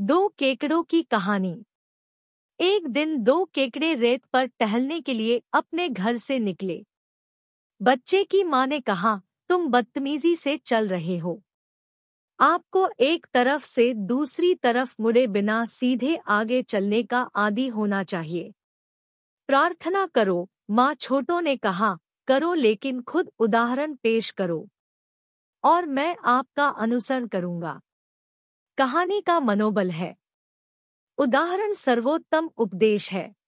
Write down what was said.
दो केकड़ों की कहानी एक दिन दो केकड़े रेत पर टहलने के लिए अपने घर से निकले बच्चे की मां ने कहा तुम बदतमीजी से चल रहे हो आपको एक तरफ से दूसरी तरफ मुड़े बिना सीधे आगे चलने का आदि होना चाहिए प्रार्थना करो माँ छोटों ने कहा करो लेकिन खुद उदाहरण पेश करो और मैं आपका अनुसरण करूंगा कहानी का मनोबल है उदाहरण सर्वोत्तम उपदेश है